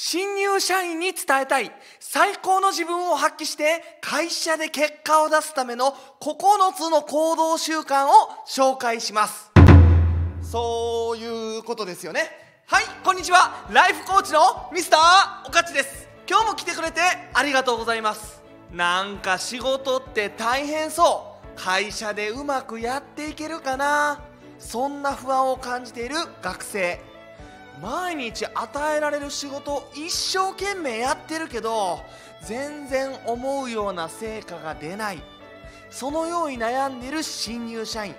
新入社員に伝えたい最高の自分を発揮して会社で結果を出すための9つの行動習慣を紹介しますそういうことですよねはいこんにちはライフコーチのミスターおかちです今日も来てくれてありがとうございますなんか仕事って大変そう会社でうまくやっていけるかなそんな不安を感じている学生毎日与えられる仕事を一生懸命やってるけど全然思うような成果が出ないそのように悩んでいる新入社員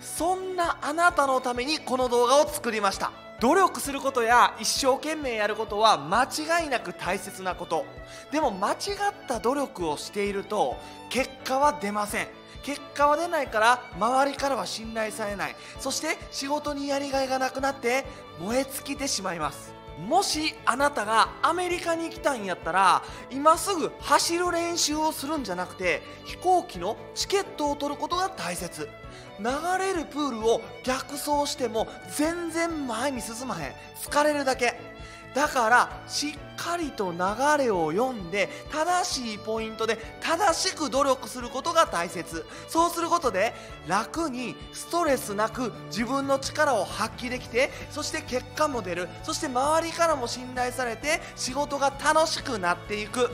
そんなあなたのためにこの動画を作りました努力することや一生懸命やることは間違いなく大切なことでも間違った努力をしていると結果は出ません結果は出ないから周りからは信頼されないそして仕事にやりがいがなくなって燃え尽きてしまいますもしあなたがアメリカに来たんやったら今すぐ走る練習をするんじゃなくて飛行機のチケットを取ることが大切流れるプールを逆走しても全然前に進まへん疲れるだけだからしっかりと流れを読んで正しいポイントで正しく努力することが大切そうすることで楽にストレスなく自分の力を発揮できてそして結果も出るそして周りからも信頼されて仕事が楽しくなっていく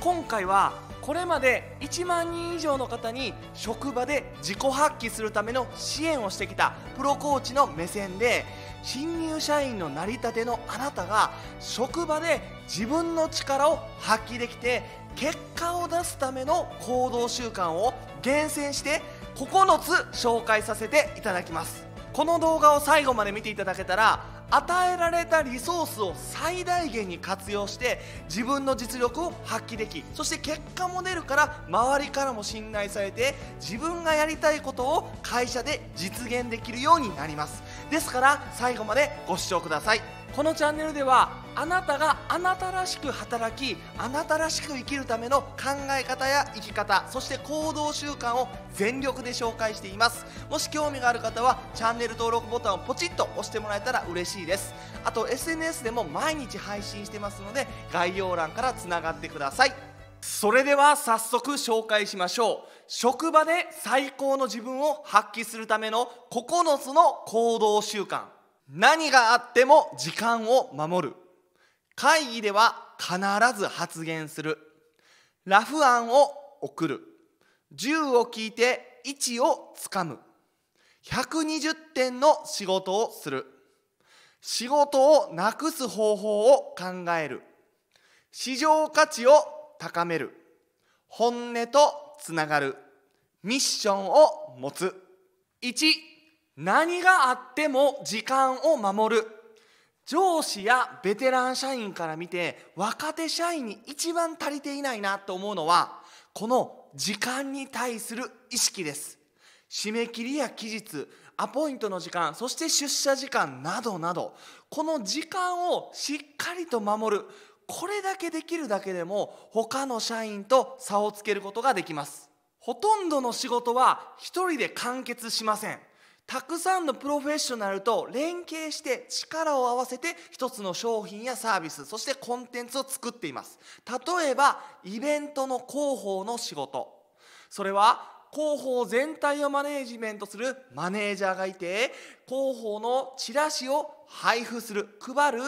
今回はこれまで1万人以上の方に職場で自己発揮するための支援をしてきたプロコーチの目線で新入社員のなりたてのあなたが職場で自分の力を発揮できて結果を出すための行動習慣を厳選して9つ紹介させていただきますこの動画を最後まで見ていただけたら与えられたリソースを最大限に活用して自分の実力を発揮できそして結果も出るから周りからも信頼されて自分がやりたいことを会社で実現できるようになりますですから最後までご視聴くださいこのチャンネルではあなたがあなたらしく働きあなたらしく生きるための考え方や生き方そして行動習慣を全力で紹介していますもし興味がある方はチャンネル登録ボタンをポチッと押してもらえたら嬉しいですあと SNS でも毎日配信してますので概要欄からつながってくださいそれでは早速紹介しましょう職場で最高の自分を発揮するための9つの行動習慣何があっても時間を守る会議では必ず発言するラフ案を送る10を聞いて1をつかむ120点の仕事をする仕事をなくす方法を考える市場価値を高める本音とつながるミッションを持つ1何があっても時間を守る上司やベテラン社員から見て若手社員に一番足りていないなと思うのはこの時間に対する意識です締め切りや期日アポイントの時間そして出社時間などなどこの時間をしっかりと守るこれだけできるだけでも他の社員と差をつけることができますほとんどの仕事は一人で完結しませんたくさんのプロフェッショナルと連携して力を合わせて一つの商品やサービスそしてコンテンツを作っています例えばイベントの広報の仕事それは広報全体をマネージメントするマネージャーがいて広報のチラシを配布する配る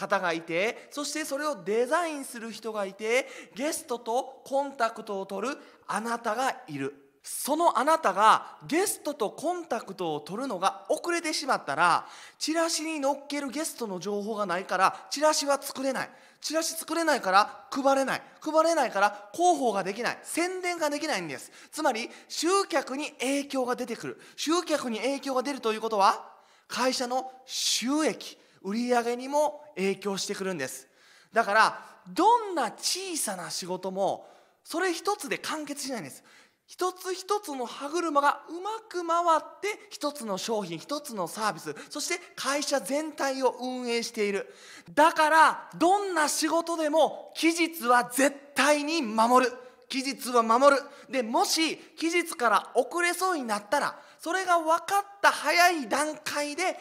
方がいてそしてそれをデザインする人がいてゲストとコンタクトを取るあなたがいるそのあなたがゲストとコンタクトを取るのが遅れてしまったらチラシに載っけるゲストの情報がないからチラシは作れないチラシ作れないから配れない配れないから広報ができない宣伝ができないんですつまり集客に影響が出てくる集客に影響が出るということは会社の収益売り上げにも影響してくるんですだからどんな小さな仕事もそれ一つで完結しないんです一つ一つの歯車がうまく回って一つの商品一つのサービスそして会社全体を運営しているだからどんな仕事でも期日は絶対に守る期日は守るでもし期日から遅れそうになったらそれが分かった早い段階で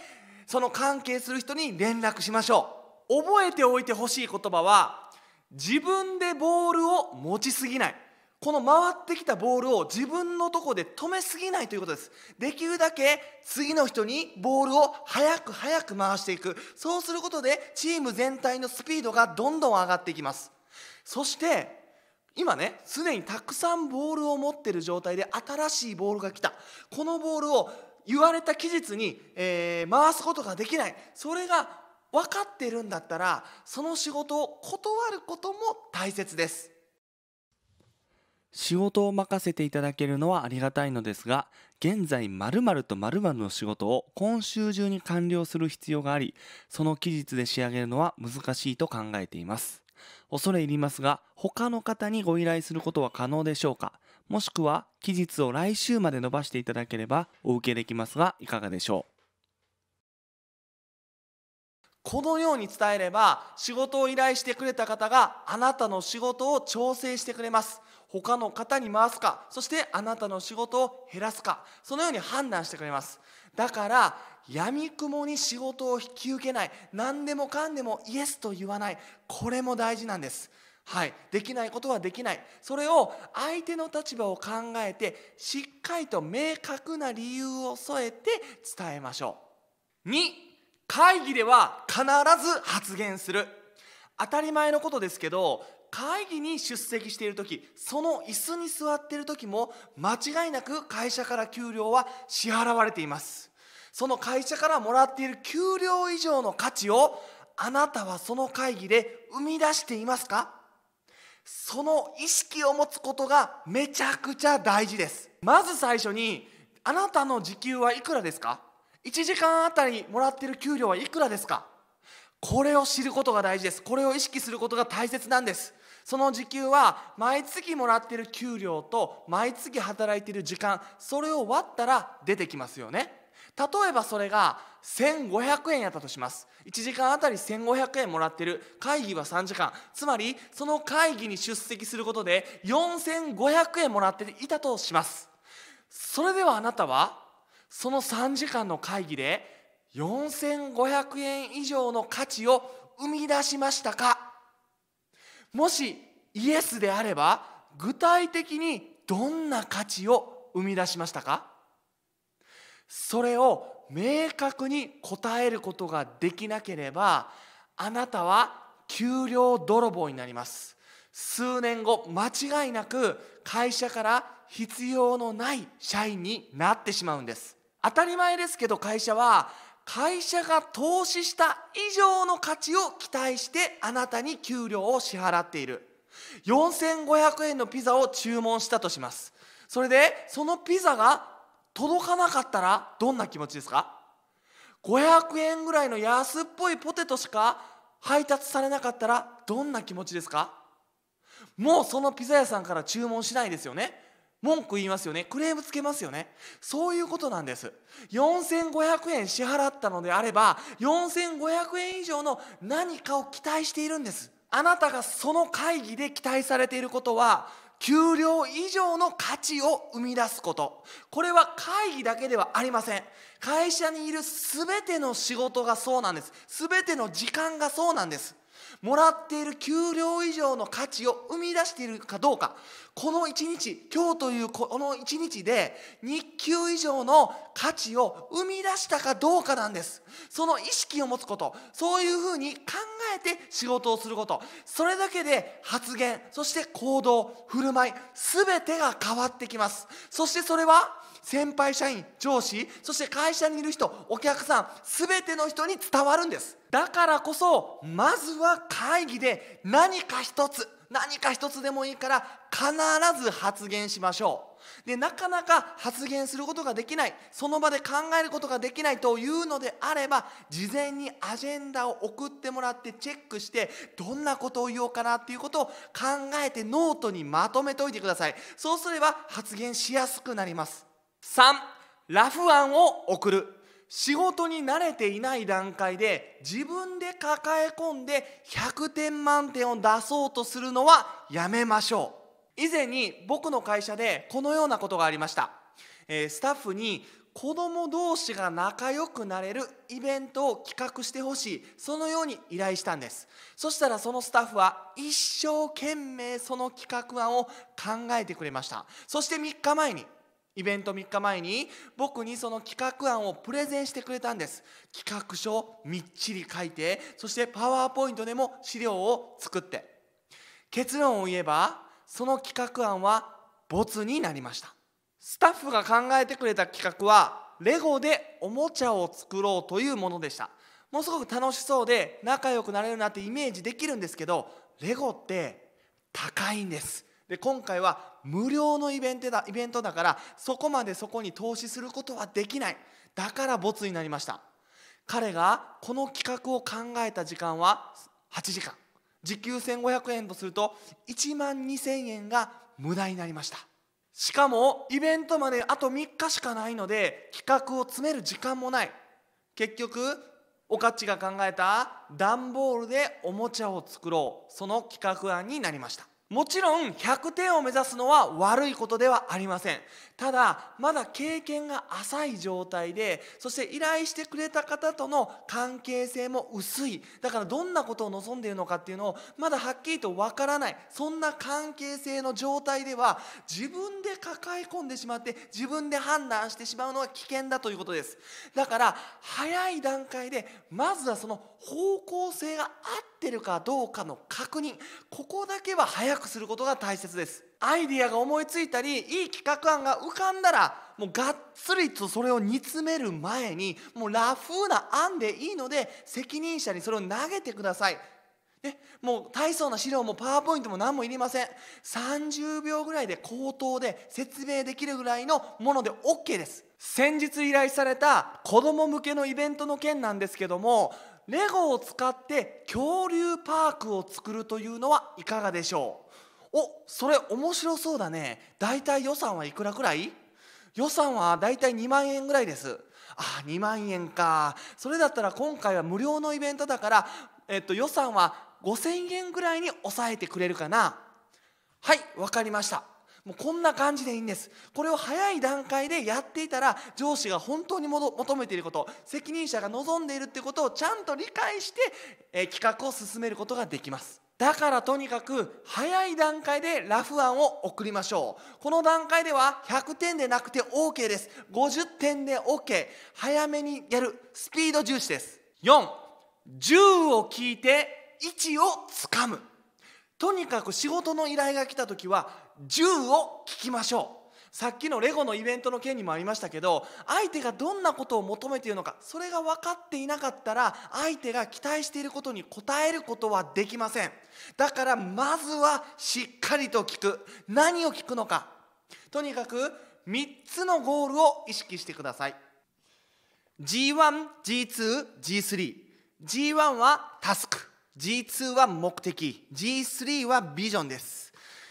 その関係する人に連絡しましょう覚えておいてほしい言葉は自分でボールを持ちすぎないこの回ってきたボールを自分のとこで止めすぎないということですできるだけ次の人にボールを早く早く回していくそうすることでチーム全体のスピードがどんどん上がっていきますそして今ねすでにたくさんボールを持ってる状態で新しいボールが来たこのボールを言われた期日に、えー、回すことができないそれが分かってるんだったらその仕事を断ることも大切です仕事を任せていただけるのはありがたいのですが現在まると〇〇の仕事を今週中に完了する必要がありその期日で仕上げるのは難しいと考えています恐れ入りますが他の方にご依頼することは可能でしょうかもしくは期日を来週まで延ばしていただければお受けできますがいかがでしょうこのように伝えれば仕事を依頼してくれた方があなたの仕事を調整してくれます他の方に回すかそしてあなたの仕事を減らすかそのように判断してくれますだからやみくもに仕事を引き受けない何でもかんでもイエスと言わないこれも大事なんですはい、できないことはできないそれを相手の立場を考えてしっかりと明確な理由を添えて伝えましょう2会議では必ず発言する当たり前のことですけど会議に出席している時その椅子に座っている時も間違いなく会社から給料は支払われていますその会社からもらっている給料以上の価値をあなたはその会議で生み出していますかその意識を持つことがめちゃくちゃ大事ですまず最初にあなたの時給はいくらですか1時間あたりもらってる給料はいくらですかこれを知ることが大事ですこれを意識することが大切なんですその時給は毎月もらってる給料と毎月働いてる時間それを割ったら出てきますよね例えばそれが1500円やったとします1時間あたり1500円もらってる会議は3時間つまりその会議に出席することで4500円もらっていたとしますそれではあなたはその3時間の会議で4500円以上の価値を生み出しましたかもしイエスであれば具体的にどんな価値を生み出しましたかそれを明確に答えることができなければあなたは給料泥棒になります数年後間違いなく会社から必要のない社員になってしまうんです当たり前ですけど会社は会社が投資した以上の価値を期待してあなたに給料を支払っている4500円のピザを注文したとしますそれでそのピザが届かなかったらどんな気持ちですか500円ぐらいの安っぽいポテトしか配達されなかったらどんな気持ちですかもうそのピザ屋さんから注文しないですよね文句言いますよねクレームつけますよねそういうことなんです4500円支払ったのであれば4500円以上の何かを期待しているんですあなたがその会議で期待されていることは給料以上の価値を生み出すことこれは会議だけではありません会社にいる全ての仕事がそうなんです全ての時間がそうなんですもらっている給料以上の価値を生み出しているかどうかこの一日今日というこの一日で日給以上の価値を生み出したかどうかなんですその意識を持つことそういうふうに考えて仕事をすることそれだけで発言そして行動振る舞い全てが変わってきますそしてそれは先輩社員上司そして会社にいる人お客さん全ての人に伝わるんですだからこそまずは会議で何か一つ何か一つでもいいから必ず発言しましょうでなかなか発言することができないその場で考えることができないというのであれば事前にアジェンダを送ってもらってチェックしてどんなことを言おうかなっていうことを考えてノートにまとめておいてくださいそうすれば発言しやすくなります3ラフ案を送る仕事に慣れていない段階で自分で抱え込んで100点満点を出そうとするのはやめましょう以前に僕の会社でこのようなことがありました、えー、スタッフに子供同士が仲良くなれるイベントを企画してほしいそのように依頼したんですそしたらそのスタッフは一生懸命その企画案を考えてくれましたそして3日前にイベント3日前に僕にその企画案をプレゼンしてくれたんです企画書をみっちり書いてそしてパワーポイントでも資料を作って結論を言えばその企画案はボツになりましたスタッフが考えてくれた企画はレゴでおもちゃを作ろうというものでしたものすごく楽しそうで仲良くなれるなってイメージできるんですけどレゴって高いんですで今回は無料のイベントだイベントだからそこまでそこに投資することはできないだからボツになりました彼がこの企画を考えた時間は8時間時給1500円とすると1万2000円が無駄になりましたしかもイベントまであと3日しかないので企画を詰める時間もない結局おかっちが考えた段ボールでおもちゃを作ろうその企画案になりましたもちろん100点を目指すのは悪いことではありませんただまだ経験が浅い状態でそして依頼してくれた方との関係性も薄いだからどんなことを望んでいるのかっていうのをまだはっきりとわからないそんな関係性の状態では自分で抱え込んでしまって自分で判断してしまうのは危険だということですだから早い段階でまずはその方向性が合ってるかどうかの確認ここだけは早くすることが大切ですアイディアが思いついたりいい企画案が浮かんだらもうがっつりとそれを煮詰める前にもうラフな案でいいので責任者にそれを投げてくださいね、もう大層な資料もパワーポイントも何もいりません30秒ぐらいで口頭で説明できるぐらいのもので OK です先日依頼された子ども向けのイベントの件なんですけどもレゴを使って恐竜パークを作るというのはいかがでしょうおそれ面白そうだねだいたい予算はいくらくらい予算はだいたい2万円ぐらいですあ2万円かそれだったら今回は無料のイベントだから、えっと、予算は5,000円ぐらいに抑えてくれるかなはいわかりましたもうこんな感じでいいんですこれを早い段階でやっていたら上司が本当に求めていること責任者が望んでいるっていうことをちゃんと理解して、え企画を進めることができますだからとにかく早い段階でラフ案を送りましょうこの段階では100点でなくて OK です50点で OK 早めにやるスピード重視です410を聞いて1をつかむとにかく仕事の依頼が来た時は10を聞きましょうさっきのレゴのイベントの件にもありましたけど相手がどんなことを求めているのかそれが分かっていなかったら相手が期待していることに応えることはできませんだからまずはしっかりと聞く何を聞くのかとにかく3つのゴールを意識してください G1G2G3G1 はタスク G2 は目的 G3 はビジョンです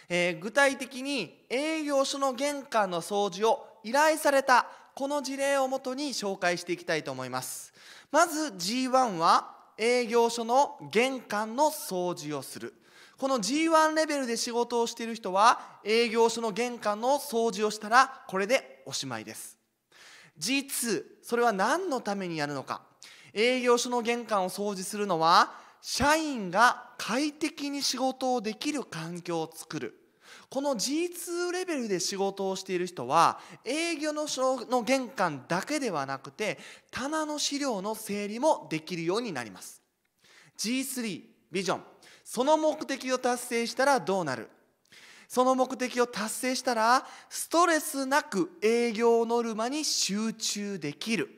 えー、具体的に営業所の玄関の掃除を依頼されたこの事例をもとに紹介していきたいと思いますまず G1 は営業所の玄関の掃除をするこの G1 レベルで仕事をしている人は営業所の玄関の掃除をしたらこれでおしまいです G2 それは何のためにやるのか営業所の玄関を掃除するのは社員が快適に仕事をできる環境を作るこの G2 レベルで仕事をしている人は営業のの玄関だけではなくて棚の資料の整理もできるようになります G3 ビジョンその目的を達成したらどうなるその目的を達成したらストレスなく営業ノルマに集中できる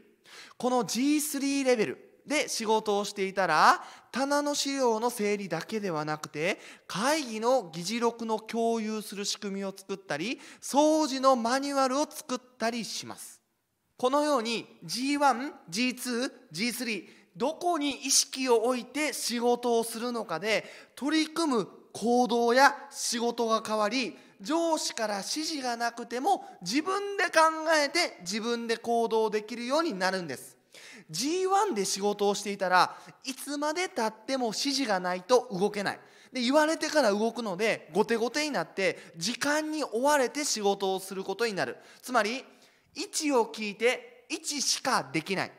この G3 レベルで仕事をしていたら棚の資料の整理だけではなくて会議の議事録の共有する仕組みを作ったり掃除のマニュアルを作ったりしますこのように G1G2G3 どこに意識を置いて仕事をするのかで取り組む行動や仕事が変わり上司から指示がなくても自分で考えて自分で行動できるようになるんです G1 で仕事をしていたらいつまでたっても指示がないと動けないで言われてから動くので後手後手になって時間に追われて仕事をすることになるつまり置を聞いて置しかできない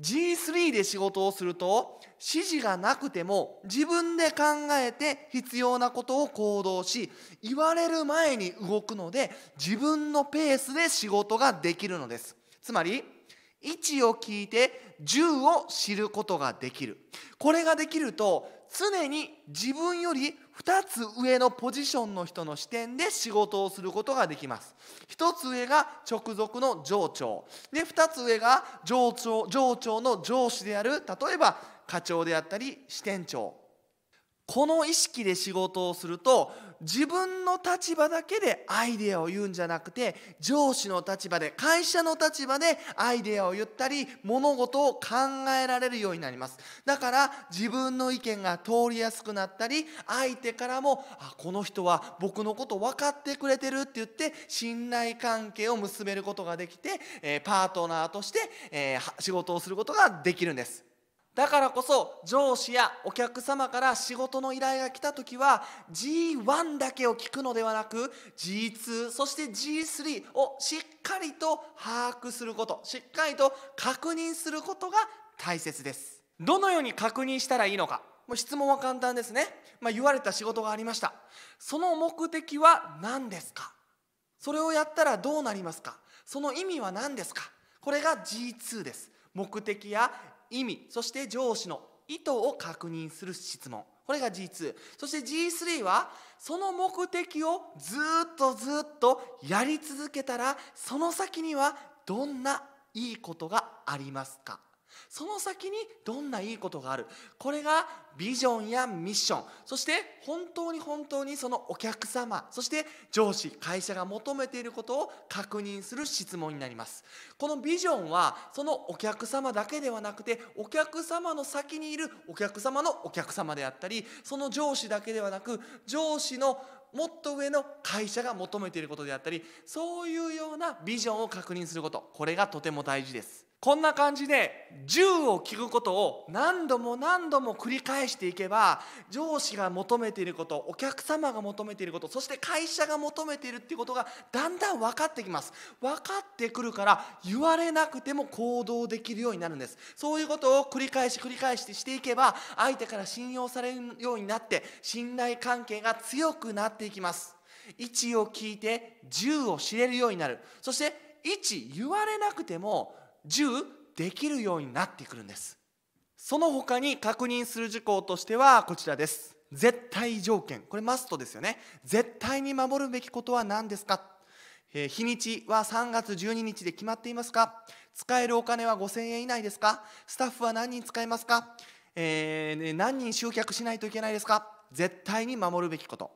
G3 で仕事をすると指示がなくても自分で考えて必要なことを行動し言われる前に動くので自分のペースで仕事ができるのですつまり位置を聞いて銃を知ることができるこれができると常に自分より2つ上のポジションの人の視点で仕事をすることができます1つ上が直属の上長で2つ上が上長上長の上司である例えば課長であったり支店長この意識で仕事をすると自分の立場だけでアイデアを言うんじゃなくて上司の立場で会社の立場でアイデアを言ったり物事を考えられるようになりますだから自分の意見が通りやすくなったり相手からもあこの人は僕のこと分かってくれてるって言って信頼関係を結べることができて、えパートナーとして、え仕事をすることができるんですだからこそ上司やお客様から仕事の依頼が来た時は G1 だけを聞くのではなく G2 そして G3 をしっかりと把握することしっかりと確認することが大切ですどのように確認したらいいのかもう質問は簡単ですね、まあ、言われた仕事がありましたその目的は何ですかそれをやったらどうなりますかその意味は何ですかこれが G2 です目的や意味そして上司の意図を確認する質問これが G2 そして G3 はその目的をずっとずっとやり続けたらその先にはどんないいことがありますかその先にどんないいことがあるこれがビジョンやミッションそして本当に本当にそのお客様そして上司会社が求めていることを確認する質問になりますこのビジョンはそのお客様だけではなくてお客様の先にいるお客様のお客様であったりその上司だけではなく上司のもっと上の会社が求めていることであったりそういうようなビジョンを確認することこれがとても大事ですこんな感じで銃を聞くことを何度も何度も繰り返していけば上司が求めていることお客様が求めていることそして会社が求めているっていうことがだんだん分かってきます分かってくるから言われなくても行動できるようになるんですそういうことを繰り返し繰り返してしていけば相手から信用されるようになって信頼関係が強くなっていきます位置を聞いて銃を知れるようになるそして1言われなくても10できるようになってくるんですその他に確認する事項としてはこちらです絶対条件これマストですよね絶対に守るべきことは何ですか日にちは3月12日で決まっていますか使えるお金は5000円以内ですかスタッフは何人使いますか、えー、何人集客しないといけないですか絶対に守るべきこと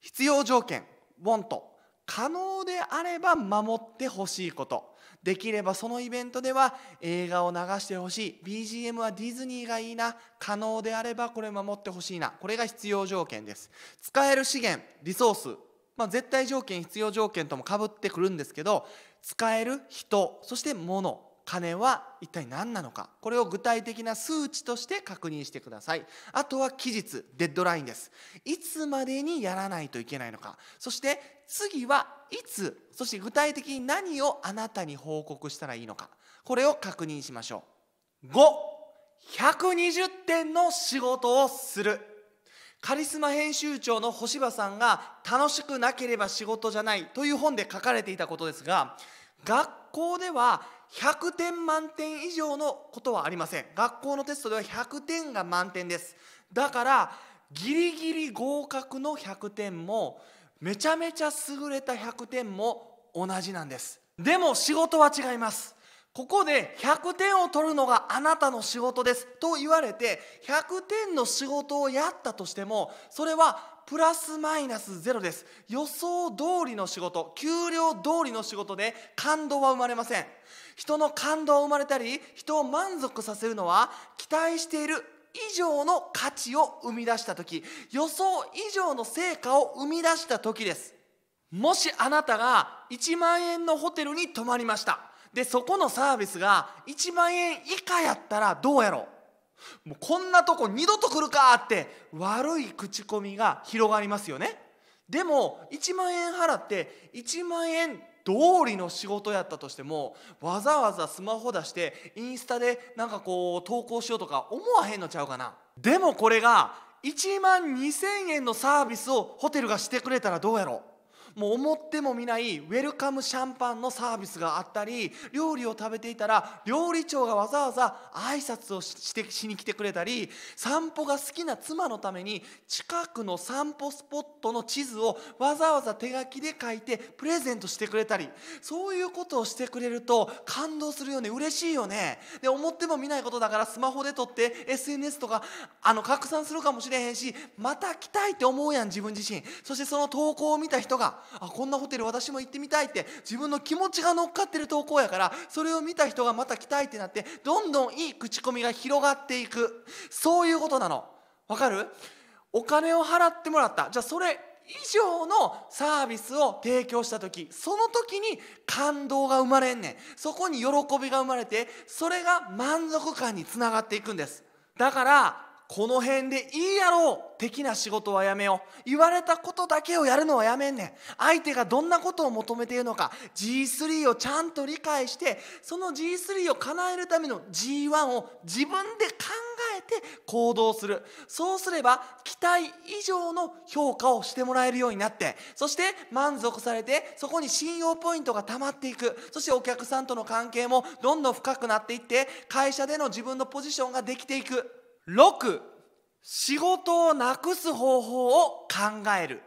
必要条件 want 可能であれば守ってほしいことできればそのイベントでは映画を流してほしい BGM はディズニーがいいな可能であればこれ守ってほしいなこれが必要条件です使える資源リソース、まあ、絶対条件必要条件ともかぶってくるんですけど使える人そして物金は一体何なのかこれを具体的な数値として確認してくださいあとは期日デッドラインですいつまでにやらないといけないのかそして次はいつそして具体的に何をあなたに報告したらいいのかこれを確認しましょう5120点の仕事をするカリスマ編集長の星場さんが「楽しくなければ仕事じゃない」という本で書かれていたことですが学校では100点満点以上のことはありません学校のテストでは100点が満点ですだからギリギリ合格の100点もめちゃめちゃ優れた100点も同じなんですでも仕事は違いますここで100点を取るのがあなたの仕事ですと言われて100点の仕事をやったとしてもそれはプラスマイナスゼロです予想通りの仕事給料通りの仕事で感動は生まれません人の感動を生まれたり人を満足させるのは期待している以上の価値を生み出した時予想以上の成果を生み出した時ですもしあなたが1万円のホテルに泊まりましたでそこのサービスが1万円以下やったらどうやろうもうこんなとこ二度と来るかって悪い口コミが広がりますよねでも1万円払って1万円道理の仕事やったとしてもわざわざスマホ出してインスタでなんかこう投稿しようとか思わへんのちゃうかなでもこれが1万2000円のサービスをホテルがしてくれたらどうやろうもう思ってもみないウェルカムシャンパンのサービスがあったり料理を食べていたら料理長がわざわざ挨拶をしてしに来てくれたり散歩が好きな妻のために近くの散歩スポットの地図をわざわざ手書きで書いてプレゼントしてくれたりそういうことをしてくれると感動するよね嬉しいよねで思ってもみないことだからスマホで撮って SNS とかあの拡散するかもしれへんしまた来たいって思うやん自分自身そしてその投稿を見た人があこんなホテル私も行ってみたいって自分の気持ちが乗っかってる投稿やからそれを見た人がまた来たいってなってどんどんいい口コミが広がっていくそういうことなのわかるお金を払ってもらったじゃあそれ以上のサービスを提供した時その時に感動が生まれんねんそこに喜びが生まれてそれが満足感につながっていくんですだからこの辺でいいやろう的な仕事はやめよう言われたことだけをやるのはやめんねん相手がどんなことを求めているのか G3 をちゃんと理解してその G3 を叶えるための G1 を自分で考えて行動するそうすれば期待以上の評価をしてもらえるようになってそして満足されてそこに信用ポイントがたまっていくそしてお客さんとの関係もどんどん深くなっていって会社での自分のポジションができていく六、仕事をなくす方法を考える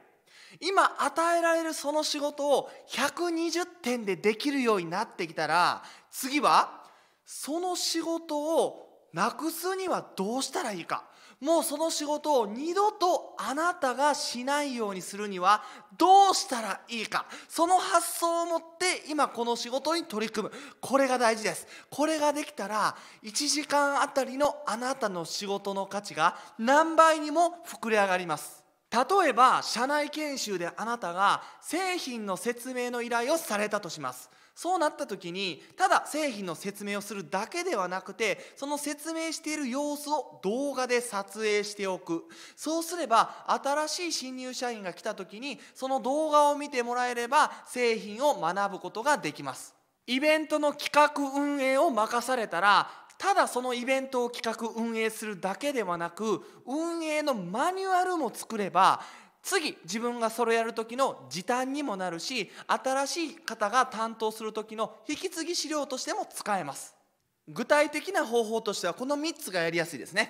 今与えられるその仕事を120点でできるようになってきたら次はその仕事をなくすにはどうしたらいいかもうその仕事を二度とあなたがしないようにするにはどうしたらいいかその発想を持って今この仕事に取り組むこれが大事ですこれができたら1時間あたりのあなたの仕事の価値が何倍にも膨れ上がります例えば社内研修であなたが製品の説明の依頼をされたとしますそうなった時にただ製品の説明をするだけではなくてその説明している様子を動画で撮影しておくそうすれば新しい新入社員が来た時にその動画を見てもらえれば製品を学ぶことができますイベントの企画運営を任されたらただそのイベントを企画運営するだけではなく運営のマニュアルも作れば次自分がそれやる時の時短にもなるし新しい方が担当する時の引き継ぎ資料としても使えます具体的な方法としてはこの3つがやりやすいですね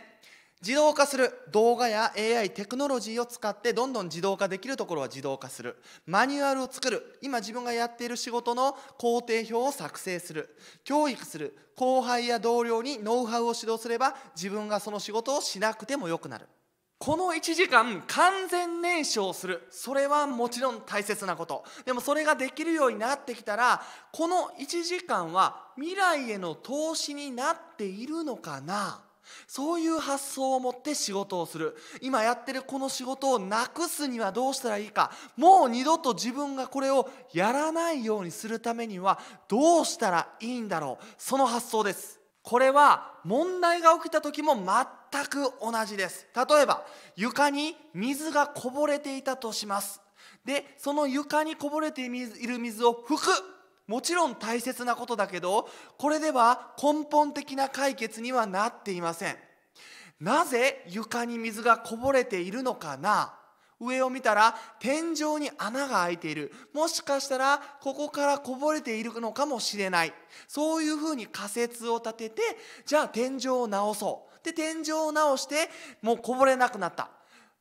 自動化する動画や AI テクノロジーを使ってどんどん自動化できるところは自動化するマニュアルを作る今自分がやっている仕事の工程表を作成する教育する後輩や同僚にノウハウを指導すれば自分がその仕事をしなくてもよくなるこの1時間完全燃焼するそれはもちろん大切なことでもそれができるようになってきたらこの1時間は未来への投資になっているのかなそういう発想を持って仕事をする今やってるこの仕事をなくすにはどうしたらいいかもう二度と自分がこれをやらないようにするためにはどうしたらいいんだろうその発想ですこれは問題が起きた時も全く同じです例えば床に水がこぼれていたとしますでその床にこぼれている水を拭くもちろん大切なことだけどこれでは根本的な解決にはなっていませんなぜ床に水がこぼれているのかな上を見たら天井に穴が開いているもしかしたらここからこぼれているのかもしれないそういうふうに仮説を立ててじゃあ天井を直そうで天井を直してもうこぼれなくなった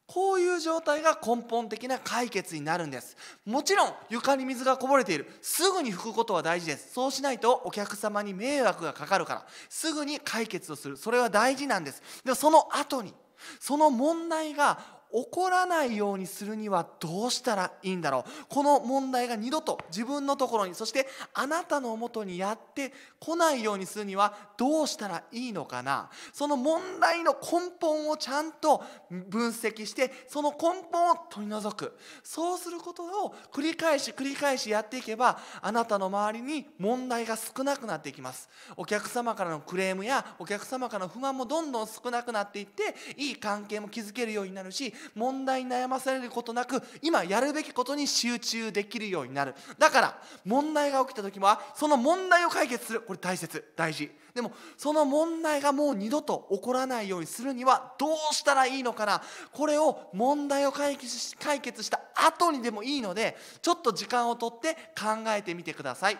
こういう状態が根本的な解決になるんですもちろん床に水がこぼれているすぐに拭くことは大事ですそうしないとお客様に迷惑がかかるからすぐに解決をするそれは大事なんですでもその後にその問題が起こらないようにするにはどうしたらいいんだろうこの問題が二度と自分のところにそしてあなたのもとにやってこないようにするにはどうしたらいいのかなその問題の根本をちゃんと分析してその根本を取り除くそうすることを繰り返し繰り返しやっていけばあなたの周りに問題が少なくなっていきますお客様からのクレームやお客様からの不満もどんどん少なくなっていっていい関係も築けるようになるし問題に悩まされることなく今やるべきことに集中できるようになるだから問題が起きた時もその問題を解決するこれ大切大事でもその問題がもう二度と起こらないようにするにはどうしたらいいのかなこれを問題を解決した後にでもいいのでちょっと時間をとって考えてみてください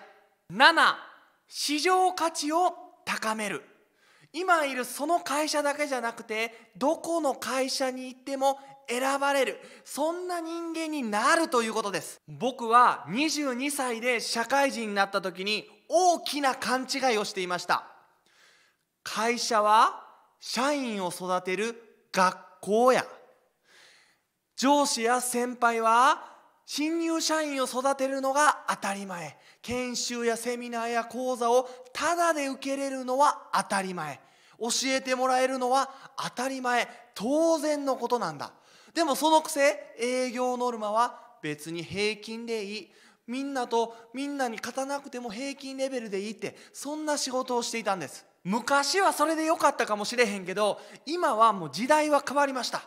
7市場価値を高める今いるその会社だけじゃなくてどこの会社に行っても選ばれるそんな人間になるということです僕は22歳で社会人になった時に大きな勘違いをしていました会社は社員を育てる学校や上司や先輩は新入社員を育てるのが当たり前研修やセミナーや講座をタダで受けれるのは当たり前教えてもらえるのは当たり前当然のことなんだでもそのくせ営業ノルマは別に平均でいいみんなとみんなに勝たなくても平均レベルでいいってそんな仕事をしていたんです昔はそれで良かったかもしれへんけど今はもう時代は変わりました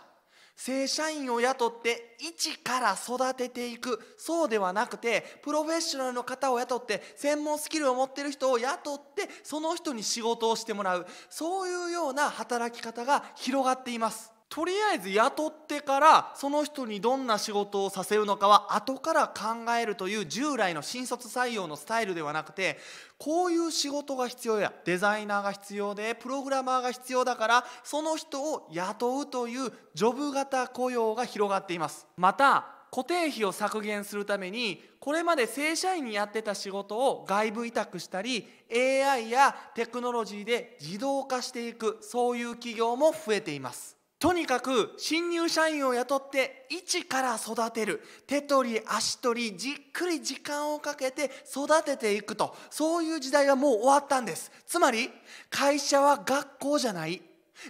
正社員を雇って一から育てていくそうではなくてプロフェッショナルの方を雇って専門スキルを持ってる人を雇ってその人に仕事をしてもらうそういうような働き方が広がっていますとりあえず雇ってからその人にどんな仕事をさせるのかは後から考えるという従来の新卒採用のスタイルではなくてこういう仕事が必要やデザイナーが必要でプログラマーが必要だからその人を雇うというジョブ型雇用が広がっていますまた固定費を削減するためにこれまで正社員にやってた仕事を外部委託したり AI やテクノロジーで自動化していくそういう企業も増えていますとにかく新入社員を雇って一から育てる手取り足取りじっくり時間をかけて育てていくとそういう時代はもう終わったんですつまり会社は学校じゃない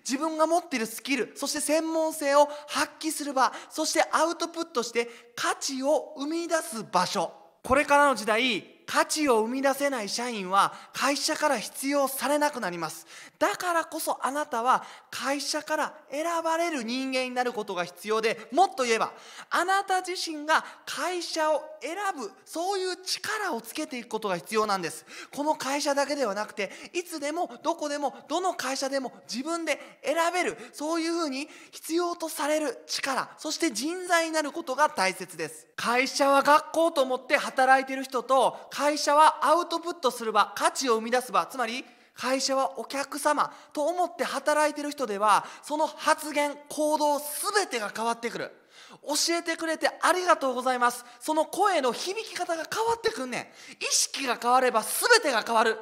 自分が持っているスキルそして専門性を発揮する場そしてアウトプットして価値を生み出す場所これからの時代価値を生み出せない社員は会社から必要されなくなりますだからこそあなたは会社から選ばれる人間になることが必要でもっと言えばあなた自身が会社を選ぶそういう力をつけていくことが必要なんですこの会社だけではなくていつでもどこでもどの会社でも自分で選べるそういうふうに必要とされる力そして人材になることが大切です会社は学校と思って働いてる人と会会社はアウトプットする場価値を生み出す場つまり会社はお客様と思って働いてる人ではその発言行動全てが変わってくる教えてくれてありがとうございますその声の響き方が変わってくんねん意識が変われば全てが変わる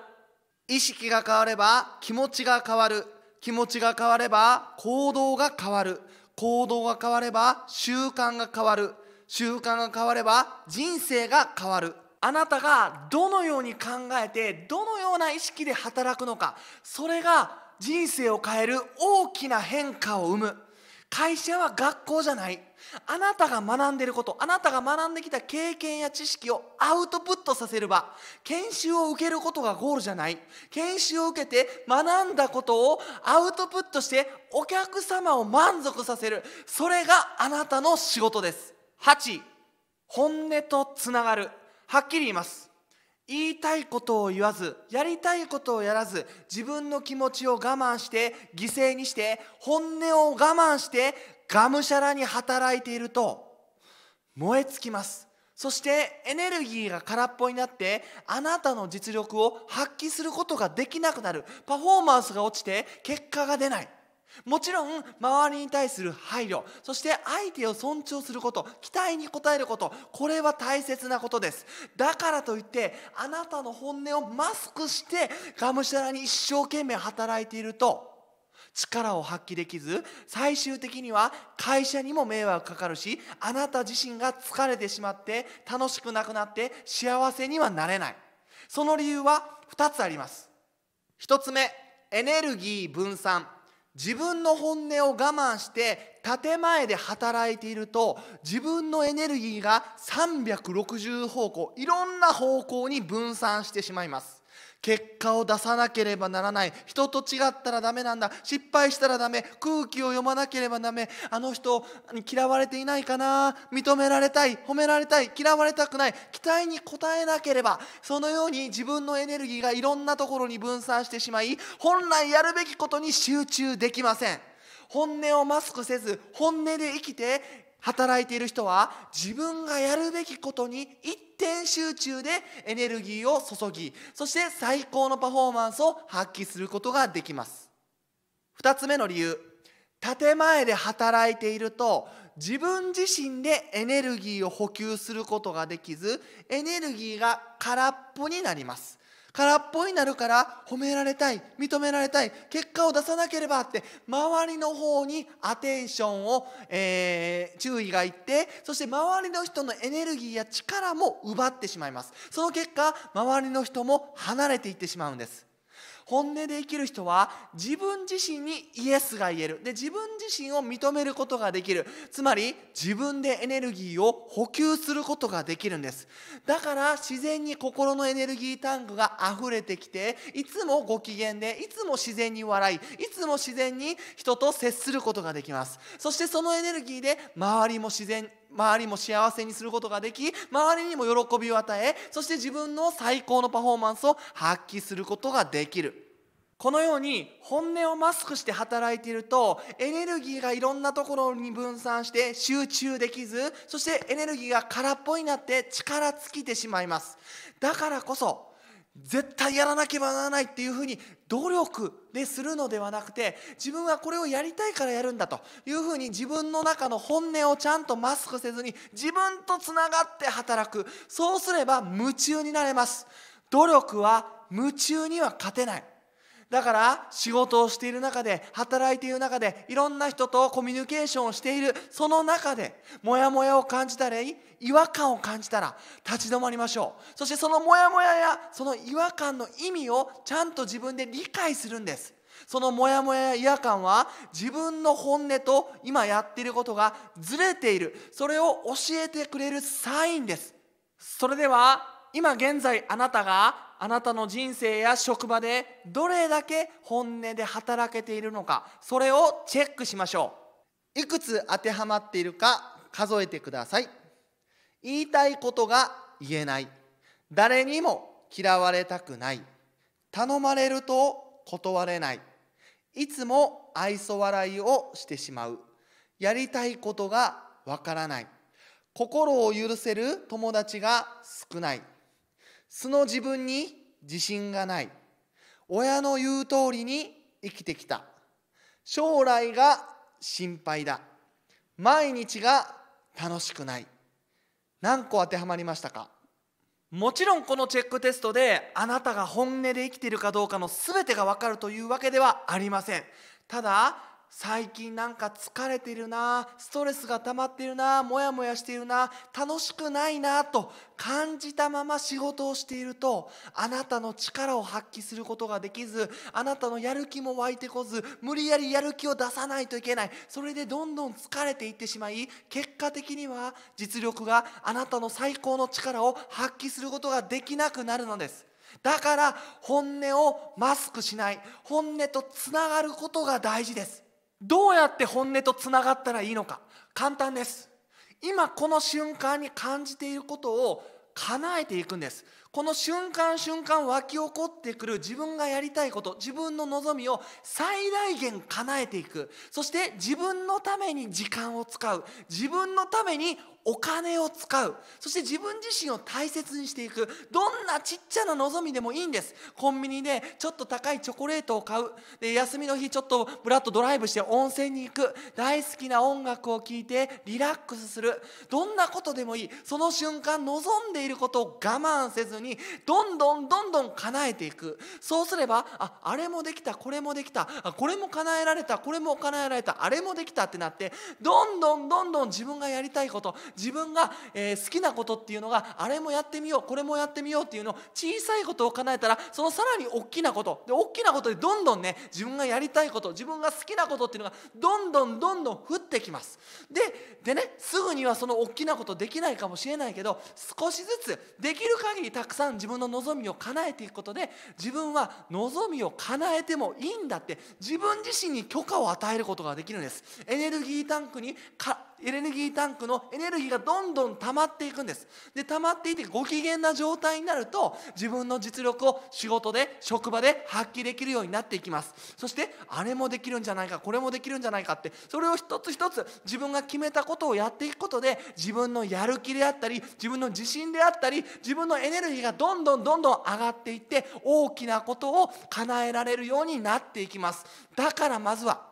意識が変われば気持ちが変わる気持ちが変われば行動が変わる行動が変われば習慣が変わる習慣が変われば人生が変わるあなたがどのように考えてどのような意識で働くのかそれが人生を変える大きな変化を生む会社は学校じゃないあなたが学んでることあなたが学んできた経験や知識をアウトプットさせる場研修を受けることがゴールじゃない研修を受けて学んだことをアウトプットしてお客様を満足させるそれがあなたの仕事です8本音とつながるはっきり言います言いたいことを言わずやりたいことをやらず自分の気持ちを我慢して犠牲にして本音を我慢してがむしゃらに働いていると燃え尽きますそしてエネルギーが空っぽになってあなたの実力を発揮することができなくなるパフォーマンスが落ちて結果が出ないもちろん周りに対する配慮そして相手を尊重すること期待に応えることこれは大切なことですだからといってあなたの本音をマスクしてがむしゃらに一生懸命働いていると力を発揮できず最終的には会社にも迷惑かかるしあなた自身が疲れてしまって楽しくなくなって幸せにはなれないその理由は2つあります1つ目エネルギー分散自分の本音を我慢して建前で働いていると自分のエネルギーが360方向いろんな方向に分散してしまいます結果を出さなければならない人と違ったらダメなんだ失敗したらダメ空気を読まなければダメあの人嫌われていないかな認められたい褒められたい嫌われたくない期待に応えなければそのように自分のエネルギーがいろんなところに分散してしまい本来やるべきことに集中できません本音をマスクせず本音で生きて働いている人は自分がやるべきことに一点集中でエネルギーを注ぎそして最高のパフォーマンスを発揮することができます2つ目の理由建前で働いていると自分自身でエネルギーを補給することができずエネルギーが空っぽになります空っぽになるから褒められたい認められたい結果を出さなければって周りの方にアテンションを、えー、注意がいってそして周りの人のエネルギーや力も奪ってしまいますその結果周りの人も離れていってしまうんです本音で生きる人は自分自身にイエスが言えるで自分自身を認めることができるつまり自分でエネルギーを補給することができるんですだから自然に心のエネルギータンクが溢れてきていつもご機嫌でいつも自然に笑いいつも自然に人と接することができますそしてそのエネルギーで周りも自然周りも幸せにすることができ周りにも喜びを与えそして自分の最高のパフォーマンスを発揮することができるこのように本音をマスクして働いているとエネルギーがいろんなところに分散して集中できずそしてエネルギーが空っぽになって力尽きてしまいますだからこそ絶対やらなければならないっていうふうに努力でするのではなくて自分はこれをやりたいからやるんだというふうに自分の中の本音をちゃんとマスクせずに自分とつながって働くそうすれば夢中になれます努力は夢中には勝てないだから仕事をしている中で働いている中でいろんな人とコミュニケーションをしているその中でモヤモヤを感じたり違和感を感じたら立ち止まりましょうそしてそのモヤモヤやその違和感の意味をちゃんと自分で理解するんですそのモヤモヤや違和感は自分の本音と今やっていることがずれているそれを教えてくれるサインですそれでは今現在あなたがあなたの人生や職場でどれだけ本音で働けているのかそれをチェックしましょういくつ当てはまっているか数えてください言いたいことが言えない誰にも嫌われたくない頼まれると断れないいつも愛想笑いをしてしまうやりたいことがわからない心を許せる友達が少ない素の自分に自信がない親の言う通りに生きてきた将来が心配だ毎日が楽しくない何個当てはまりましたかもちろんこのチェックテストであなたが本音で生きているかどうかの全てが分かるというわけではありませんただ最近なんか疲れてるなストレスが溜まってるなモヤモヤしているな楽しくないなと感じたまま仕事をしているとあなたの力を発揮することができずあなたのやる気も湧いてこず無理やりやる気を出さないといけないそれでどんどん疲れていってしまい結果的には実力があなたの最高の力を発揮することができなくなるのです。だから本音をマスクしない本音とつながることが大事ですどうやって本音とつながったらいいのか簡単です今この瞬間に感じていることを叶えていくんですこの瞬間瞬間湧き起こってくる自分がやりたいこと自分の望みを最大限叶えていくそして自分のために時間を使う自分のためにお金を使うそして自分自身を大切にしていくどんなちっちゃな望みでもいいんですコンビニでちょっと高いチョコレートを買うで休みの日ちょっとぶらっとドライブして温泉に行く大好きな音楽を聴いてリラックスするどんなことでもいいその瞬間望んでいることを我慢せずににどんどんどんどん叶えていくそうすればああれもできたこれもできたこれも叶えられたこれも叶えられたあれもできたってなってどんどんどんどん自分がやりたいこと自分が、えー、好きなことっていうのがあれもやってみようこれもやってみようっていうのを小さいことを叶えたらそのさらに大きなことで大きなことでどんどんね自分がやりたいこと自分が好きなことっていうのがどんどんどんどん降ってきますででねすぐにはその大きなことできないかもしれないけど少しずつできる限りたくくさん自分の望みを叶えていくことで自分は望みを叶えてもいいんだって自分自身に許可を与えることができるんですエネルギータンクにかエネルギータンクのエネルギーがどんどん溜まっていくんですで溜まっていてご機嫌な状態になると自分の実力を仕事で職場で発揮できるようになっていきますそしてあれもできるんじゃないかこれもできるんじゃないかってそれを一つ一つ自分が決めたことをやっていくことで自分のやる気であったり自分の自信であったり自分のエネルギーがどんどんどんどん上がっていって大きなことを叶えられるようになっていきますだからまずは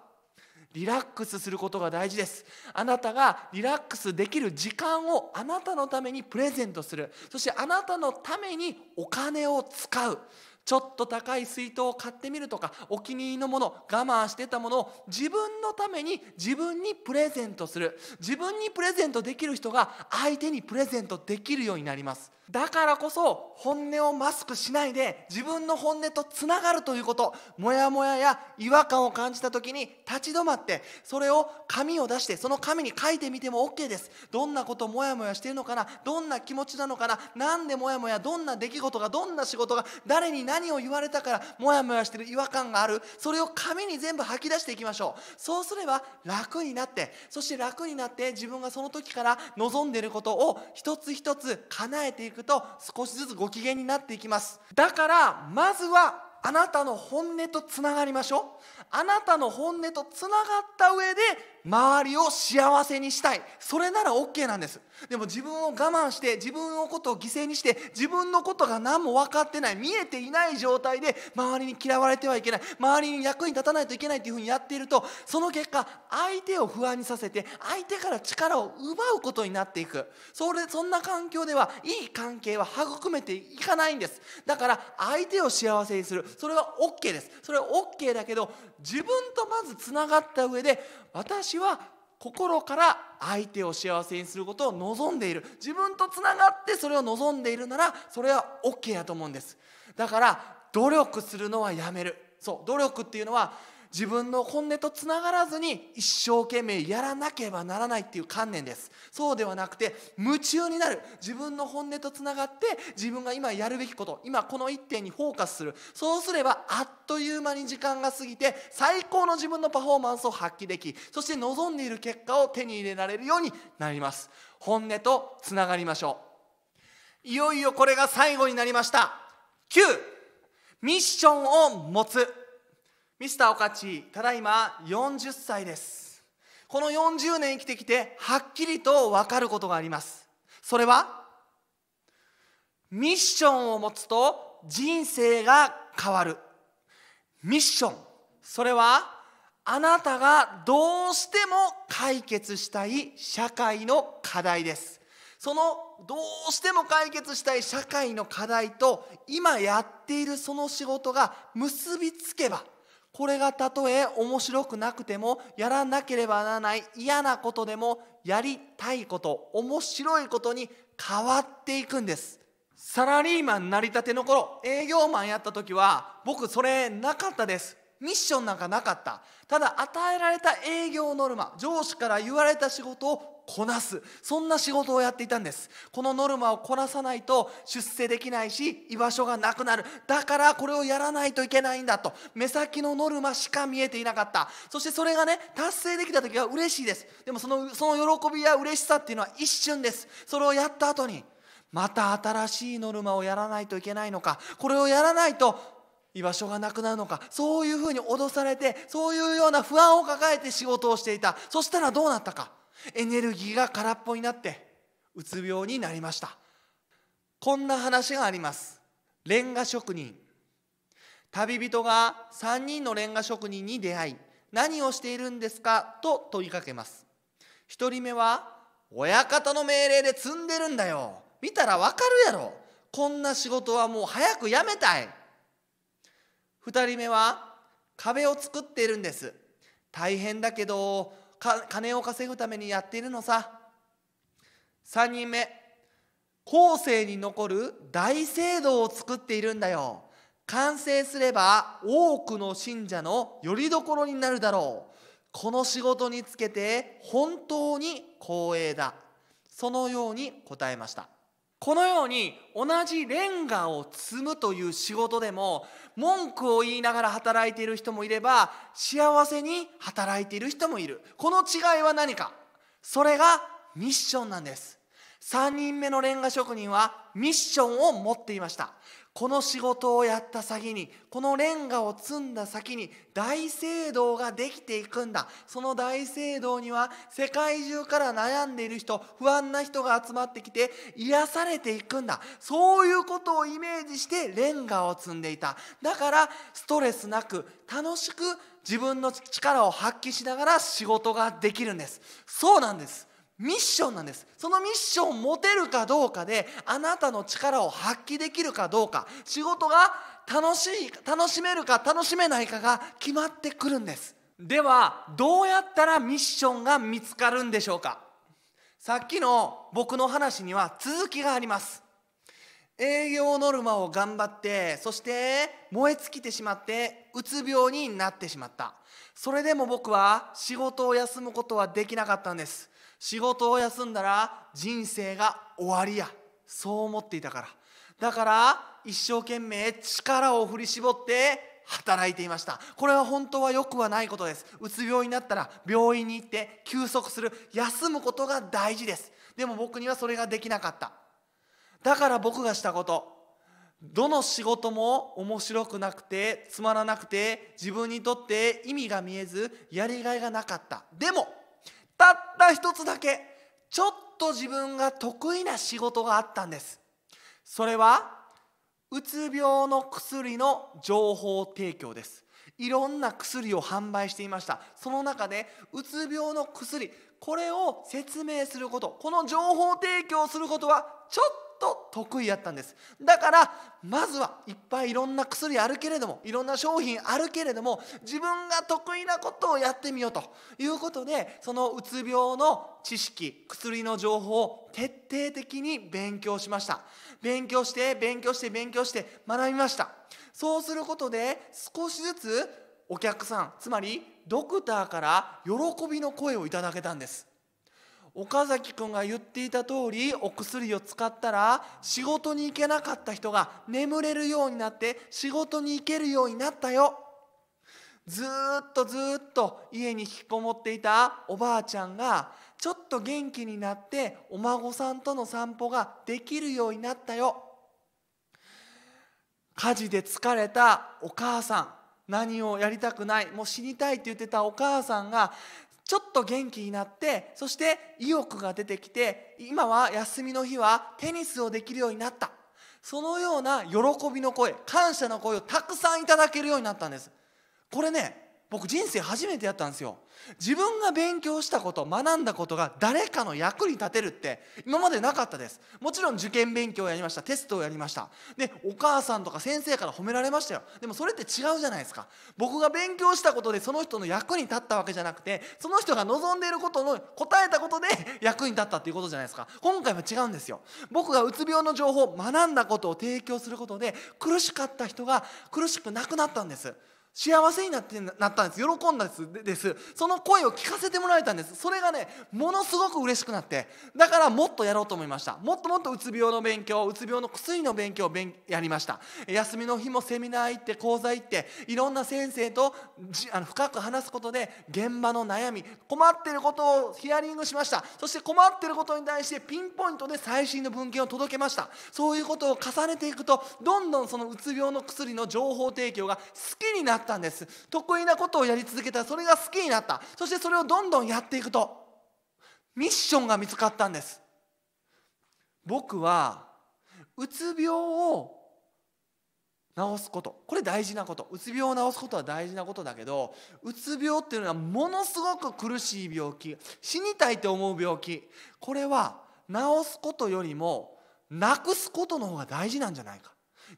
リラックスすることが大事ですあなたがリラックスできる時間をあなたのためにプレゼントするそしてあなたのためにお金を使うちょっと高い水筒を買ってみるとかお気に入りのもの我慢してたものを自分のために自分にプレゼントする自分にプレゼントできる人が相手にプレゼントできるようになりますだからこそ本音をマスクしないで自分の本音とつながるということモヤモヤや違和感を感じた時に立ち止まってそれを紙を出してその紙に書いてみても OK ですどんなことモヤモヤしてるのかなどんな気持ちなのかな何でモヤモヤどんな出来事がどんな仕事が誰に何を言われたからモヤモヤしてる違和感があるそれを紙に全部吐き出していきましょうそうすれば楽になってそして楽になって自分がその時から望んでいることを一つ一つ叶えていくくと少しずつご機嫌になっていきますだからまずはあなたの本音とつながりましょうあなたの本音とつながった上で周りを幸せにしたいそれなら OK なんですでも自分を我慢して自分のことを犠牲にして自分のことが何も分かってない見えていない状態で周りに嫌われてはいけない周りに役に立たないといけないというふうにやっているとその結果相手を不安にさせて相手から力を奪うことになっていくそれそんな環境ではいい関係は育めていかないんですだから相手を幸せにするそれは OK ですそれは OK だけど自分とまずつながった上で私私は心から相手を幸せにすることを望んでいる自分とつながってそれを望んでいるならそれは OK やと思うんですだから努力するのはやめるそう努力っていうのは自分の本音とつながらずに一生懸命やらなければならないっていう観念ですそうではなくて夢中になる自分の本音とつながって自分が今やるべきこと今この一点にフォーカスするそうすればあっという間に時間が過ぎて最高の自分のパフォーマンスを発揮できそして望んでいる結果を手に入れられるようになります本音とつながりましょういよいよこれが最後になりました9ミッションを持つミスターおかち、ただいま40歳ですこの40年生きてきてはっきりと分かることがありますそれはミッションを持つと人生が変わるミッションそれはあなたがどうしても解決したい社会の課題ですそのどうしても解決したい社会の課題と今やっているその仕事が結びつけばこれがたとえ面白くなくてもやらなければならない嫌なことでもやりたいこと面白いことに変わっていくんですサラリーマンなりたての頃営業マンやった時は僕それなかったですミッションなんかなかったただ与えられた営業ノルマ上司から言われた仕事をこなすそんな仕事をやっていたんですこのノルマをこなさないと出世できないし居場所がなくなるだからこれをやらないといけないんだと目先のノルマしか見えていなかったそしてそれがね達成できた時は嬉しいですでもそのその喜びや嬉しさっていうのは一瞬ですそれをやった後にまた新しいノルマをやらないといけないのかこれをやらないと居場所がなくなるのかそういうふうに脅されてそういうような不安を抱えて仕事をしていたそしたらどうなったかエネルギーが空っぽになってうつ病になりましたこんな話がありますレンガ職人旅人が3人のレンガ職人に出会い何をしているんですかと問いかけます1人目は親方の命令で積んでるんだよ見たらわかるやろこんな仕事はもう早くやめたい2人目は壁を作っているんです大変だけど金を稼ぐためにやっているのさ3人目後世に残る大聖堂を作っているんだよ完成すれば多くの信者の拠り所になるだろうこの仕事につけて本当に光栄だそのように答えましたこのように同じレンガを積むという仕事でも文句を言いながら働いている人もいれば幸せに働いている人もいるこの違いは何かそれがミッションなんです3人目のレンガ職人はミッションを持っていましたこの仕事をやった先にこのレンガを積んだ先に大聖堂ができていくんだその大聖堂には世界中から悩んでいる人不安な人が集まってきて癒されていくんだそういうことをイメージしてレンガを積んでいただからストレスなく楽しく自分の力を発揮しながら仕事ができるんですそうなんですミッションなんですそのミッションを持てるかどうかであなたの力を発揮できるかどうか仕事が楽しい楽しめるか楽しめないかが決まってくるんですではどうやったらミッションが見つかるんでしょうかさっきの僕の話には続きがあります営業ノルマを頑張ってそして燃え尽きてしまってうつ病になってしまったそれでも僕は仕事を休むことはできなかったんです仕事を休んだら人生が終わりやそう思っていたからだから一生懸命力を振り絞って働いていましたこれは本当は良くはないことですうつ病になったら病院に行って休息する休むことが大事ですでも僕にはそれができなかっただから僕がしたことどの仕事も面白くなくてつまらなくて自分にとって意味が見えずやりがいがなかったでもたった一つだけちょっと自分が得意な仕事があったんですそれはうつ病の薬の情報提供ですいろんな薬を販売していましたその中でうつ病の薬これを説明することこの情報提供することはちょっと得意やったんですだからまずはいっぱいいろんな薬あるけれどもいろんな商品あるけれども自分が得意なことをやってみようということでそのうつ病の知識薬の情報を徹底的に勉強しました勉強して勉強して勉強して学びましたそうすることで少しずつお客さんつまりドクターから喜びの声をいただけたんです岡崎君が言っていた通りお薬を使ったら仕事に行けなかった人が眠れるようになって仕事に行けるようになったよずっとずっと家に引きこもっていたおばあちゃんがちょっと元気になってお孫さんとの散歩ができるようになったよ火事で疲れたお母さん何をやりたくないもう死にたいって言ってたお母さんがちょっと元気になってそして意欲が出てきて今は休みの日はテニスをできるようになったそのような喜びの声感謝の声をたくさんいただけるようになったんですこれね僕人生初めてやったんですよ自分が勉強したこと学んだことが誰かの役に立てるって今までなかったですもちろん受験勉強をやりましたテストをやりましたでお母さんとか先生から褒められましたよでもそれって違うじゃないですか僕が勉強したことでその人の役に立ったわけじゃなくてその人が望んでいることの答えたことで 役に立ったっていうことじゃないですか今回は違うんですよ僕がうつ病の情報学んだことを提供することで苦しかった人が苦しくなくなったんです幸せになってなったんです喜んだですその声を聞かせてもらえたんですそれがねものすごく嬉しくなってだからもっとやろうと思いましたもっともっとうつ病の勉強うつ病の薬の勉強をやりました休みの日もセミナー行って講座行っていろんな先生とあの深く話すことで現場の悩み困ってることをヒアリングしましたそして困ってることに対してピンポイントで最新の文献を届けましたそういうことを重ねていくとどんどんそのうつ病の薬の情報提供が好きになってったんです得意なことをやり続けたそれが好きになったそしてそれをどんどんやっていくとミッションが見つかったんです僕はうつ病を治すことこれ大事なことうつ病を治すことは大事なことだけどうつ病っていうのはものすごく苦しい病気死にたいと思う病気これは治すことよりもなくすことの方が大事なんじゃないか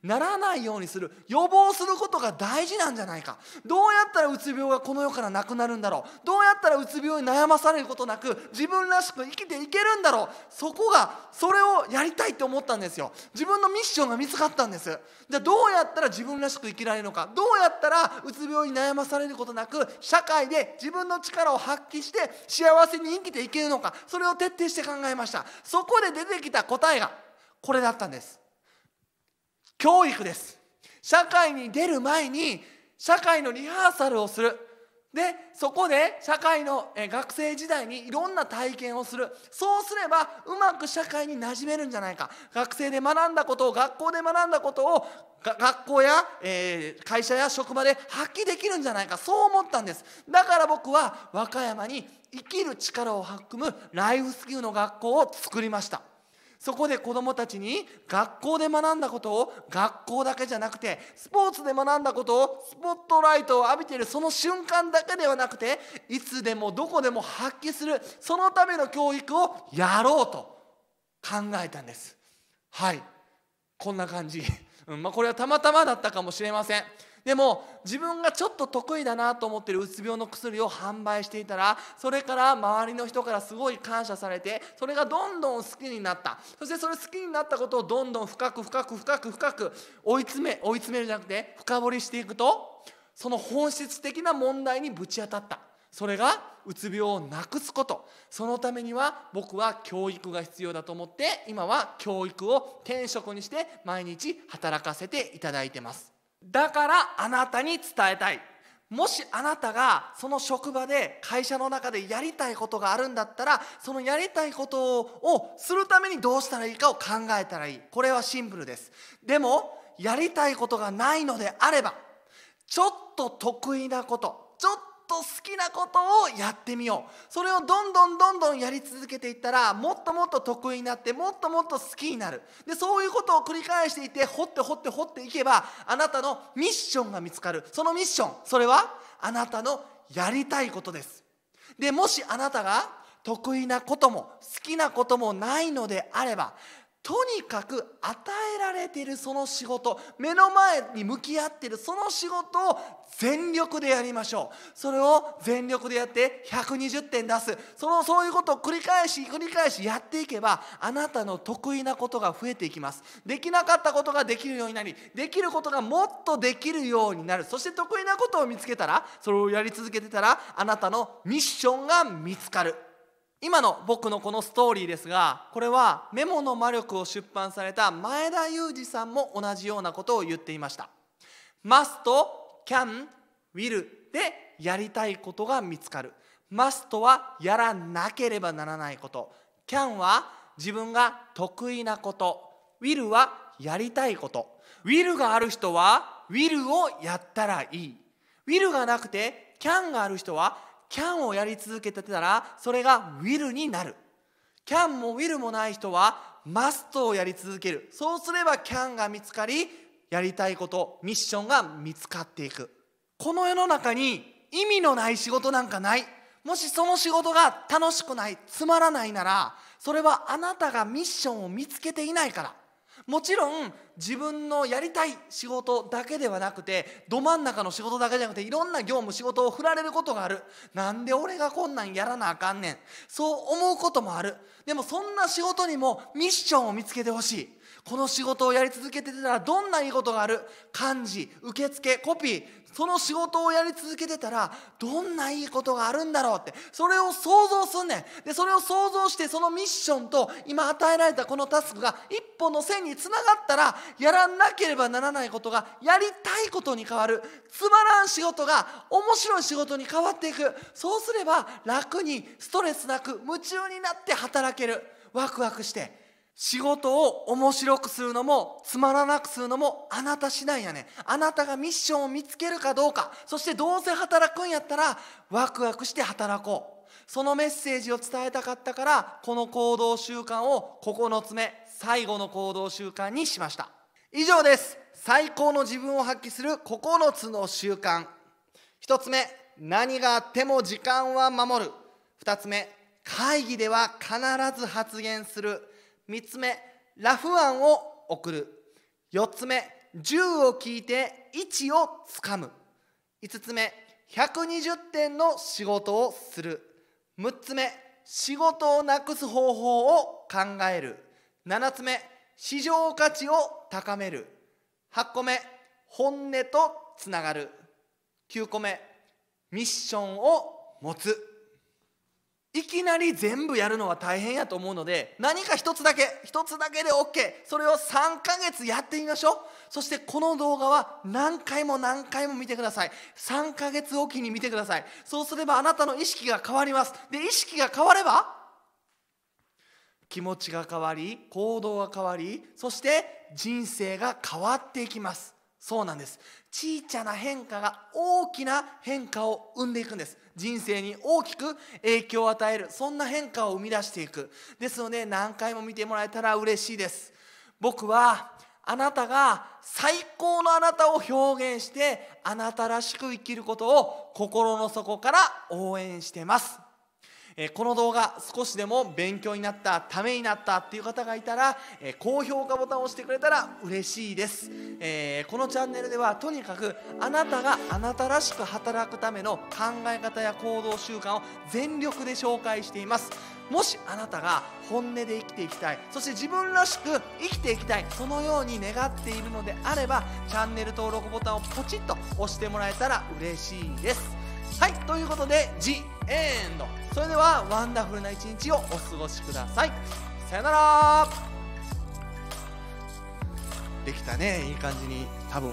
ならないようにする予防することが大事なんじゃないかどうやったらうつ病がこの世からなくなるんだろうどうやったらうつ病に悩まされることなく自分らしく生きていけるんだろうそこがそれをやりたいって思ったんですよ自分のミッションが見つかったんですじゃあどうやったら自分らしく生きられるのかどうやったらうつ病に悩まされることなく社会で自分の力を発揮して幸せに生きていけるのかそれを徹底して考えましたそこで出てきた答えがこれだったんです教育です社会に出る前に社会のリハーサルをするでそこで社会の学生時代にいろんな体験をするそうすればうまく社会に馴染めるんじゃないか学生で学んだことを学校で学んだことを学校や、えー、会社や職場で発揮できるんじゃないかそう思ったんですだから僕は和歌山に生きる力を含むライフスキルの学校を作りましたそこで子どもたちに学校で学んだことを学校だけじゃなくてスポーツで学んだことをスポットライトを浴びているその瞬間だけではなくていつでもどこでも発揮するそのための教育をやろうと考えたんですはいこんな感じ、うんまあ、これはたまたまだったかもしれませんでも自分がちょっと得意だなと思ってるうつ病の薬を販売していたらそれから周りの人からすごい感謝されてそれがどんどん好きになったそしてそれ好きになったことをどんどん深く深く深く深く追い詰め追い詰めるじゃなくて深掘りしていくとその本質的な問題にぶち当たったそれがうつ病をなくすことそのためには僕は教育が必要だと思って今は教育を転職にして毎日働かせていただいてますだからあなたに伝えたいもしあなたがその職場で会社の中でやりたいことがあるんだったらそのやりたいことをするためにどうしたらいいかを考えたらいいこれはシンプルですでもやりたいことがないのであればちょっと得意なことと好きなことをやってみようそれをどんどんどんどんやり続けていったらもっともっと得意になってもっともっと好きになるでそういうことを繰り返していて掘って掘って掘っていけばあなたのミッションが見つかるそのミッションそれはあなたのやりたいことですでもしあなたが得意なことも好きなこともないのであればとにかく与えられているその仕事目の前に向き合っているその仕事を全力でやりましょうそれを全力でやって120点出すそのそういうことを繰り返し繰り返しやっていけばあなたの得意なことが増えていきますできなかったことができるようになりできることがもっとできるようになるそして得意なことを見つけたらそれをやり続けてたらあなたのミッションが見つかる今の僕のこのストーリーですがこれは「メモの魔力」を出版された前田裕二さんも同じようなことを言っていました。must, can, will でやりたいことが見つかる。must はやらなければならないこと。can は自分が得意なこと。will はやりたいこと。will がある人は will をやったらいい。will がなくて can がある人は can をやり続けてたらそれが will になる can も will もない人は must をやり続けるそうすれば can が見つかりやりたいことミッションが見つかっていくこの世の中に意味のない仕事なんかないもしその仕事が楽しくないつまらないならそれはあなたがミッションを見つけていないからもちろん自分のやりたい仕事だけではなくてど真ん中の仕事だけじゃなくていろんな業務仕事を振られることがあるなんで俺がこんなんやらなあかんねんそう思うこともあるでもそんな仕事にもミッションを見つけてほしいこの仕事をやり続けてたらどんないいことがある漢字受付コピーその仕事をやり続けてたらどんないいことがあるんだろうってそれを想像すんねんでそれを想像してそのミッションと今与えられたこのタスクが一本の線につながったらやらなければならないことがやりたいことに変わるつまらん仕事が面白い仕事に変わっていくそうすれば楽にストレスなく夢中になって働けるワクワクして仕事を面白くするのもつまらなくするのもあなた次第やねあなたがミッションを見つけるかどうかそしてどうせ働くんやったらワクワクして働こうそのメッセージを伝えたかったからこの行動習慣を9つ目最後の行動習慣にしました以上です最高の自分を発揮する9つの習慣1つ目何があっても時間は守る2つ目会議では必ず発言する3つ目ラフ案を送る4つ目10を聞いて位置をつかむ5つ目120点の仕事をする6つ目仕事をなくす方法を考える7つ目市場価値を高める8個目本音とつながる9個目ミッションを持ついきなり全部やるのは大変やと思うので何か一つだけ一つだけで OK それを3ヶ月やってみましょうそしてこの動画は何回も何回も見てください3ヶ月おきに見てくださいそうすればあなたの意識が変わりますで意識が変われば気持ちが変わり行動が変わりそして人生が変わっていきますそうなんです小さな変化が大きな変化を生んでいくんです人生に大きく影響を与えるそんな変化を生み出していくですので何回も見てもらえたら嬉しいです僕はあなたが最高のあなたを表現してあなたらしく生きることを心の底から応援してますえこの動画少しでも勉強になったためになったっていう方がいたら、え高評価ボタンを押してくれたら嬉しいです、えこのチャンネルではとにかくあなたがあなたらしく働くための考え方や行動習慣を全力で紹介していますもしあなたが本音で生きていきたいそして自分らしく生きていきたいそのように願っているのであればチャンネル登録ボタンをポチッと押してもらえたら嬉しいですはいということでジ・ h e e n それではワンダフルな一日をお過ごしくださいさよならできたねいい感じに多分